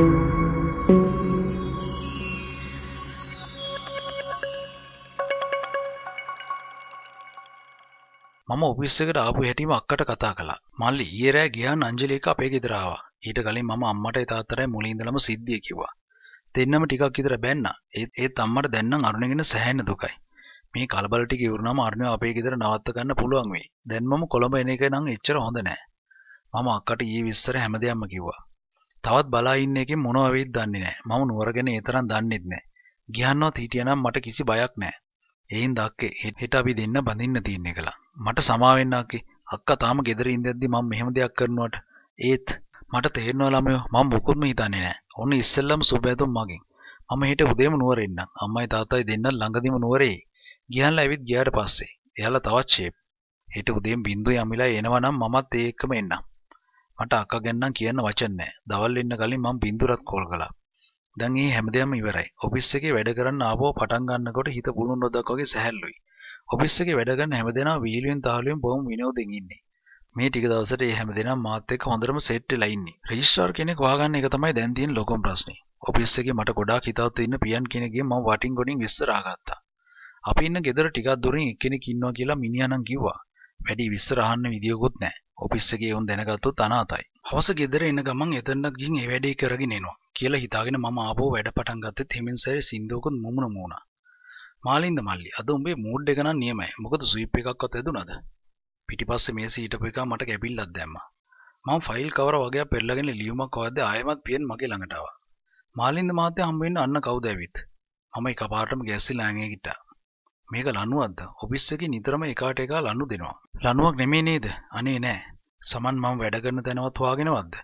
මම ඔෆිස්සකට ආපු හැටිම අක්කට කතා කළා. මල්ලි ඊයේ රෑ ගියාන් අංජලික අපේ ගෙදර ආවා. ඊට කලින් මම අම්මටයි තාත්තටයි මුලින් ඉඳලම සිද්ධිය කිව්වා. දෙන්නම ටිකක් විතර බැන්නා. ඒත් ඒත් අම්මට දැන් නම් අරුණගෙන සෑහෙන දුකයි. මේ කලබල ටික ඉවරනම අරුණව අපේ ගෙදර නවත්ත ගන්න පුළුවන් වෙයි. දැන් මම කොළඹ එන එක නම් එච්චර හොඳ නෑ. මම අක්කට ඊයේ විස්තර හැමදේම කිව්වා. තවත් බලා ඉන්න එකෙන් මොනව වෙයිද දන්නේ නැහැ. මම නුවර ගැන ඒ තරම් දන්නෙත් නැහැ. ගියන්නවත් හිටියනම් මට කිසි බයක් නැහැ. එයින් දක්කේ හෙට අපි දෙන්න බඳින්න තියෙන එකලා. මට සමා වෙන්න අක්කේ. අක්කා තාම ගෙදර ඉඳද්දි මම මෙහෙම දෙයක් කරනවට ඒත් මට තේරෙනවා ළමයෝ මම මොකුත්ම හිතන්නේ නැහැ. ඔන්න ඉස්සෙල්ලම සුබෑතුම් මගෙන්. මම හෙට උදේම නුවර එන්නම්. අම්මයි තාත්තයි දෙන්න ළඟදිම නුවරේ. ගියන්ලා ඇවිත් ගියාට පස්සේ. එයාලා තවත් ෂේප්. හෙට උදේම බින්දු යමිලා එනවා නම් මමත් ඒ එක්කම එන්නම්. මට අක්කා ගෙන්නම් කියන්න වචන නැහැ. දවල් ඉන්න කලින් මම බින්දුරත් කෝල් කළා. දැන් මේ හැමදේම ඉවරයි. ඔෆිස් එකේ වැඩ කරන්න ආවෝ පටන් ගන්නකොට හිත පුළුන් නොදක් වගේ සැහැල්ලුයි. ඔෆිස් එකේ වැඩ කරන හැමදේම වීලුවෙන් තාලුවෙන් බොහොම විනෝදෙන් ඉන්නේ. මේ ටික දවසට ඒ හැමදේම මාත් එක්ක හොඳටම සෙට් වෙලා ඉන්නේ. රෙජිස්ට්‍රාර් කෙනෙක් හොයාගන්න එක තමයි දැන් තියෙන ලොකම ප්‍රශ්නේ. ඔෆිස් එකේ මට ගොඩාක් හිතවත් ඉන්න පියන් කෙනෙක්ගේ මම වටින් ගොඩින් විශ්සරා ගත්තා. අපි ඉන්න ගෙදර ටිකක් දුරින් එක්කෙනෙක් ඉන්නවා කියලා මිනිහා නම් කිව්වා. වැඩි විස්තර අහන්න විදියකුත් නැහැ. ඔෆිස් එකේ වුන් දැනගත්තොත් අනාතයි. හවස ගෙදර එන ගමන් එතනක් ගිහින් ඒ වැඩේ කරගෙන එනවා කියලා හිතාගෙන මම ආපහු වැඩ පටන් ගත්තෙත් හිමින් සැරේ සින්දුවකුත් මුමුණ මූණා. මාලින්ද මල්ලි අද උඹේ මූඩ් එක නම් නියමයි. මොකද ස්විප් එකක්වත් ඇදුනද? පිටිපස්සේ මේසේ හිටපු එකා මට කැබිල්ලක් දැම්මා. මම ෆයිල් කවර වගේක් පෙරලගෙන ලියුමක් හොයද්දී ආයෙමත් පියෙන් මගේ ළඟට ආවා. මාලින්ද මහත්තයා හම්බ වෙන්න අන්න කවුද ඇවිත්? මම එකපාරටම ගැස්සිලා ඇඟේ ගිට්ටා. මේක ලණුවක්ද? ඔෆිස් එකේ නිතරම එකාට එකා ලණු දෙනවා. ලනුවක් නෙමේ නේද අනේ නෑ සමන් මම වැඩගන්න තැනවත් හවාගෙනවත්ද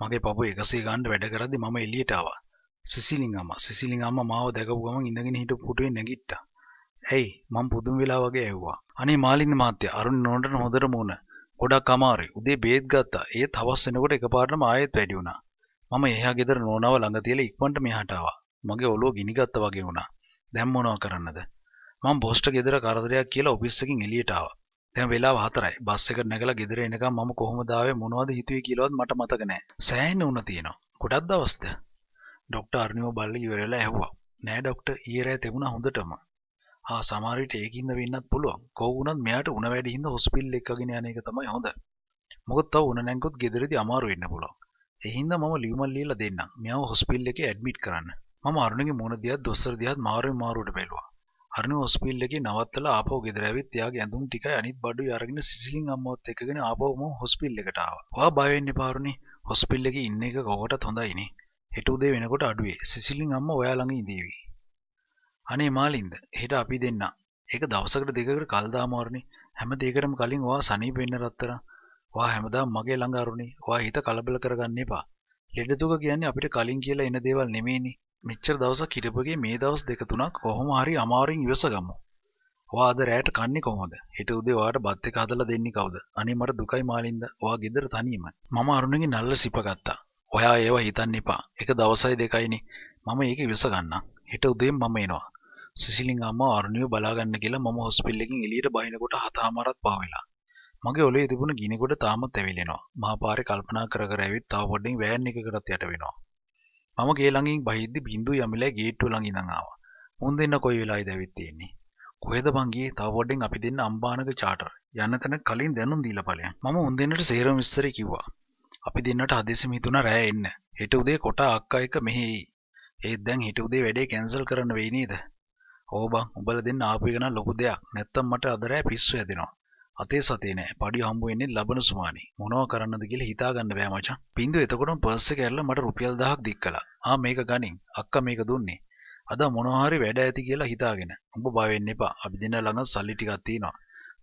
මගේ පපු එකසේ ගණ්ඩ වැඩ කරදි මම එලියටාව සිසිලිංගම සිසිලිංගම මාව දැකපු ගමන් ඉඳගෙන හිට පුටුවේ නැගිට්ට ඇයි මං පුදුම් වෙලා වගේ ඇව්වා අනේ මාලින්න මාත්‍ය අරුන් නෝන්ට හොදර මූුණ ගොඩක් අමාරි උදේ බේත් ගත්තා ඒ තවස් වෙනකොට එක පාටම ආයෙත් වැඩි වුණා මම එහා ගෙදර නෝනාව ළඟ තියලා ඉක්මනට මෙහාටාවා මගේ ඔලුව ගිනිගත්ත වගේ වුණා දැන් මොනවා කරන්නද මං බොස්ට ගෙදර කරදරයක් කියලා ඔෆිස් එකකින් එළියට ආවා දැන් වෙලාව 4යි. බස් එකට නැගලා ගෙදර එනකම් මම කොහොමද ආවේ මොනවද හිතුවේ කියලාවත් මට මතක නැහැ. සෑහෙන උණ තියෙනවා. ගොඩක් දවස්ද? ડોක්ටර් අර්ණිව බල්ල ඉවරලා ඇහුවා. නෑ ડોක්ටර් ඊයේ රෑ තිබුණා හොඳටම. ආ සමහර විට ඒකින්ද වෙන්නත් පුළුවන්. කොහොම වුණත් මෙයාට උණ වැඩි හින්දා හොස්පිටල් එකගෙන යන එක තමයි හොඳ. මොකද තව උණ නැංගුත් ගෙදරදී අමාරු වෙන්න පුළුවන්. ඒ හින්දා මම ලියුමක් ලියලා දෙන්නම්. මෙයාව හොස්පිටල් එකේ ඇඩ්මිට් කරන්න. මම අරුණගේ මොන දියත් දොස්තර දියත් මාරුවෙන් මාරුවට බැලුවා. අරුණ හොස්පිටල් එකේ නවත්තලා ආපහු ගෙදර ඇවිත් එයාගේ ඇඳුම් ටිකයි අනිත් බඩුයි අරගෙන සිසිලින් අම්මවත් එක්කගෙන ආපහුම හොස්පිටල් එකට ආවා. ඔයා බය වෙන්න එපා අරුණි. හොස්පිටල් එකේ ඉන්න එක කොහොටත් හොඳයිනේ. හෙට උදේ වෙනකොට අඩුවේ. සිසිලින් අම්මා ඔයා ළඟ ඉඳීවි. අනේ මාලින්ද, හෙට අපි දෙන්න. ඒක දවසකට දෙකකට කල් දාමාරුනේ. හැම දෙයකටම කලින් ඔයා සනීප වෙන්න රත්තරන්. ඔයා හැමදාම මගේ ළඟ අරුනේ. ඔයා හිත කලබල කරගන්න එපා. ලෙඩ දුක කියන්නේ අපිට කලින් කියලා එන දේවල් නෙමෙයිනේ. මෙච්චර දවසක් හිටපගේ මේ දවස් දෙක තුනක් කොහොම හරි අමාරුවෙන් ඉවසගමු. ඔයා අද රැයට කන්නේ කොහොමද? හෙට උදේ ඔයාට බත් එක හදලා දෙන්නේ කවුද? අනේ මට දුකයි මාලින්ද. ඔයා ගෙදර තනියමයි. මම අරුණගෙන් නල්ල සිපගත්තා. ඔයා ඒව හිතන්න එපා. එක දවසයි දෙකයිනේ. මම ඒක ඉවසගන්නම්. හෙට උදේම මම එනවා. සිසිලින් අම්මා අරුණිව බලාගන්න කියලා මම හොස්පිටල් එකෙන් එළියට බහිනකොට හතමාරක් පාවෙලා. මගේ ඔලේ තිබුණ ගිනි කොට තාමත් ඇවිලෙනවා. මහා පාරේ කල්පනා කර කර ඇවිත් තව පොඩ්ඩින් වෑන් එකකටත් යට වෙනවා. මම ගේ ළඟින් බහිද්දි බින්දු යමිලා ගේට්ටුව ළඟින් ඉඳන් ආවා. මුන් දෙන්න කොයි වෙලාවෙද ඇවිත් තියෙන්නේ? කොහෙද බං ගියේ? තව පොඩ්ඩෙන් අපි දෙන්න අම්බානක චාටර්. යන්න තැන කලින් දැනුම් දීලා ඵලයන්. මම උන් දෙන්නට සේරම විස්තරය කිව්වා. අපි දෙන්නට හදිසියෙම හිතුණා රෑ එන්න. හෙට උදේ කොට අක්කා එක මෙහි එයි. ඒත් දැන් හිට උදේ වැඩේ කැන්සල් කරන්න වෙයි නේද? ඕ බං උඹලා දෙන්න ආපු එක නම් ලොකු දෙයක්. නැත්තම් මට අද රෑ පිස්සු හැදෙනවා. අතේ සතේ නෑ පඩි හම්බ වෙන්නේ ලබන සුමානේ මොනවා කරන්නද කියලා හිතා ගන්න බෑ මචං බින්දු එතකොටම පර්ස් එක ඇරලා මට රුපියල් 1000ක් දික් කළා ආ මේක ගනින් අක්කා මේක දුන්නේ අද මොනවා හරි වැඩ ඇති කියලා හිතාගෙන උඹ බය වෙන්න එපා අපි දෙන්න ළඟ සල්ලි ටිකක් තියෙනවා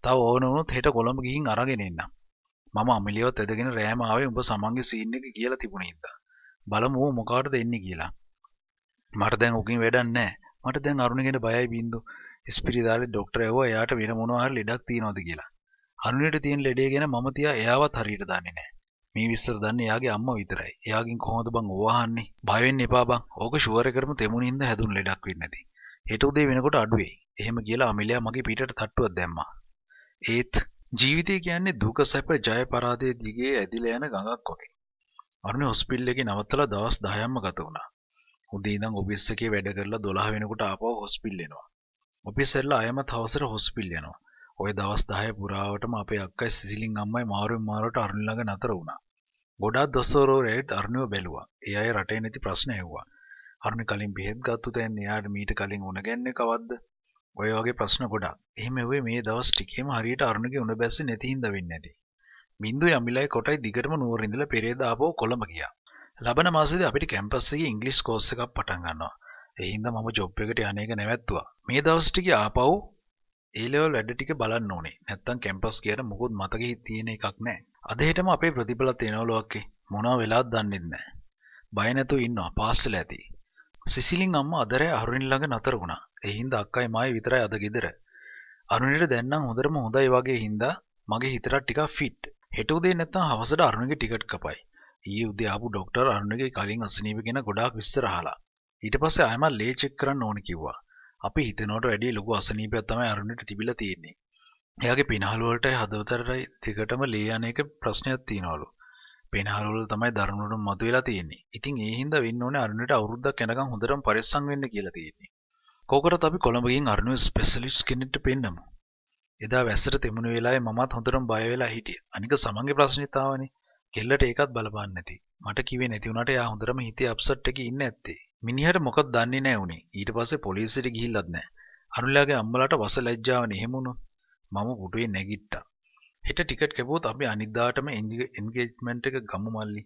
තව ඕන වුණොත් හෙට කොළඹ ගිහින් අරගෙන එන්න මම අමිලියවත් ඇදගෙන රෑම ආවේ උඹ සමන්ගේ සීන් එක කියලා තිබුණේ ඉඳා බලමු මොකාටද එන්නේ කියලා මට දැන් උකින් වැඩක් නෑ මට දැන් අරුණගෙන බයයි බින්දු ඉස්පිරිතාලේ ඩොක්ටර් ඇහුවා එයාට වෙන මොනවා හරි ලෙඩක් තියනවද කියලා අනුනට තියෙන් ලෙඩේ ගැන මම තියා එයාවත් හරියට දන්නේ නෑ මේ විස්සර දන්න යාගේ අම්ම විතරයි යාගින් කොහොද බං ඕවාහන්නේ බයෙන් එපා බං ඕක ශුවර කරම තෙමුණින්ද හැදුන් ලෙඩක් වෙන්නේ නැති හෙට උදේ වෙනකොට අඩුවේ එහෙම කියලා අමිලයා මගේ පිටට තට්ටුවක් දැම්මා ඒත් ජීවිතය කියන්නේ දුක සැප ජය පරාදය දිගේ ඇදිලා යන ගඟක් වගේ අරුණ හොස්පිටල් එකේ නවත්තලා දවස් 10ක්ම ගත වුණා. උදේ ඉඳන් ඔෆිස් එකේ වැඩ කරලා 12 වෙනකොට ආපහු හොස්පිටල් එනවා. ඔෆිස් එල්ල ආයෙමත් හවසට හොස්පිටල් යනවා. ඔය දවස් 10 පුරාවටම අපේ අක්කයි සිසිලින් අම්මයි මාරුවෙන් මාරුවට අරුණ ළඟ නතර වුණා. ගොඩාක් දොස්තරෝ රේට් අරුණව බැලුවා. ඒ අය රටේ නැති ප්‍රශ්න ඇහුවා. අරුණ කලින් බෙහෙත් ගත්තු තැන් එයාට මීට කලින් උණ ගැන්නේ කවද්ද? ඔය වගේ ප්‍රශ්න ගොඩක්. එහෙම වෙුවේ මේ දවස් ටිකේම හරියට අරුණගේ උණ බැස්සේ නැති හින්දා වෙන්නේ නැති. බින්දු යමිලයි කොටයි දිගටම නුවර ඉඳලා පෙරේදා ආපහු කොළඹ ගියා. ලබන මාසෙදී අපිට කැම්පස් එකේ ඉංග්‍රීසි කෝස් එකක් පටන් ගන්නවා. ඒ හින්දා මම ජොබ් එකට යන්නේක නැවැත්තුවා. මේ දවස් ටික ආපහු ඒලෙවල් වැඩ ටික බලන්න ඕනේ නැත්තම් කැම්පස් කියට මොකුත් මතක තියෙන එකක් නෑ අදහෙටම අපේ ප්‍රතිඵල තියෙනවලුවක්කේ මොනා වෙලාත් දන්නෙත් නෑ බයනැතු ඉන්නවා පාස්සල ඇති සිසිලින් අම්ම අදරය අරුණින් ළඟ නතර වුණා. ඒ හින්දා අක්කයි මායි විතරයි අද ගෙදර. අරුණිට දැන් නම් හොඳටම හොඳයි වගේ හින්දා මගේ හිතට ටිකක් ෆිට්. හෙට උදේ නැත්තම් හවසට අරුණිගේ ටිකට් කපයි. ඊයේ උදේ ආපු ડોක්ටර් අරුණිගේ කලින් අසනීප ගැන ගොඩාක් විස්තර අහලා. ඊට පස්සේ ආයෙම ලේ චෙක් කරන්න ඕන කිව්වා. අපි හිතනවට වැඩි ලොකු අසනීපයක් තමයි අරුණට තිබිලා තියෙන්නේ. එයාගේ පිනහල වලට හදවතටයි දිගටම ලේ අනේක ප්‍රශ්නයක් තියනවලු. පිනහල වල තමයි දරුණුට මතුවලා තියෙන්නේ. ඉතින් ඒ හින්දා වෙන්න ඕනේ අරුණට අවුරුද්දක් යනකම් හොඳටම පරිස්සම් වෙන්න කියලා තියෙන්නේ. කෝකරත් අපි කොළඹගෙන් අරුණුව ස්පෙෂලිස්ට් කෙනෙක්ට පෙන්නමු. එදා වැස්සට තෙමුණු වෙලාවේ මමත් හොඳටම බය වෙලා හිටියේ. අනික සමන්ගේ ප්‍රශ්නෙත් ආවනේ. කෙල්ලට ඒකත් බලපාන්න නැති. මට කිව්වේ නැති වුණාට එයා හොඳටම හිතේ අප්සෙට් එකේ ඉන්න ඇත්තේ. මිනිහට මොකක් දන්නේ නෑ උනේ ඊට පස්සේ පොලිසියට ගිහිල්ලත් නෑ අනුලාගේ අම්මලාට වස ලැජ්ජාවනේ එහෙම වුණොත් මම පුටුවේ නැගිට්ටා හෙට ටිකට් කැපුවොත් අපි අනිද්දාටම එන්ගේජ්මන්ට් එක ගමු මල්ලි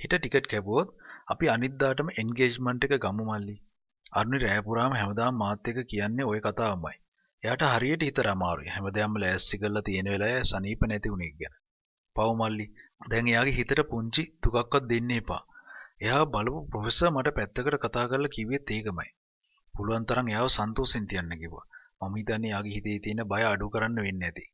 හෙට ටිකට් කැපුවොත් අපි අනිද්දාටම එන්ගේජ්මන්ට් එක ගමු මල්ලි අරුණි රෑ පුරාම හැමදාම මාත් එක්ක කියන්නේ ওই කතාවමයි එයාට හරියට හිතර අමාරුයි හැමදාම ලෑස්ති කරලා තියෙන වෙලාවේ සනීප නැති උනේ ගැන පව් මල්ලි දැන් එයාගේ හිතට පුංචි දුකක්වත් දෙන්න එපා එයා බලපු පොෆෙස මට පැත්තකට කතා කරලා කිව්වෙත් ඒකමයි. පුළුවන් තරම් එයාව සන්තෝෂෙන් තියන්න කිව්වා. මම හිතන්නේ යාගේ හිතේ තියෙන බය අඩු කරන්න වෙන්නේ නැති.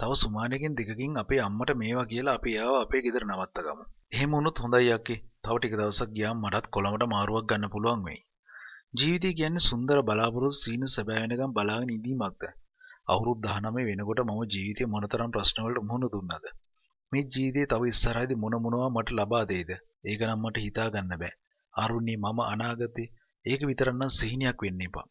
තව සුමානෙකින් දෙකකින් අපේ අම්මට මේවා කියලා අපි එයාව අපේ ගෙදර නවත්තගමු. එහෙම වුණොත් හොඳයි යක්කේ. තව ටික දවසක් ගියාම මටත් කොළඹට මාරුවක් ගන්න පුළුවන් වෙයි. ජීවිතය කියන්නේ සුන්දර බලාපොරොත්තු සීන සැබෑ වෙනකම් බලාගෙන ඉඳීමක්ද? අවුරුදු 19 වෙනකොට මම ජීවිතේ මොනතරම් ප්‍රශ්න වලට මුහුණ දුන්නද? මේ ජීවිතේ තව ඉස්සරහදී මොන මොනවා මට ලබා දෙයිද? ඒක නම් මට හිතා ගන්න බෑ. ආරුණි මම අනාගතේ ඒක විතරක් නම් සිහිනයක් වෙන්න එපා.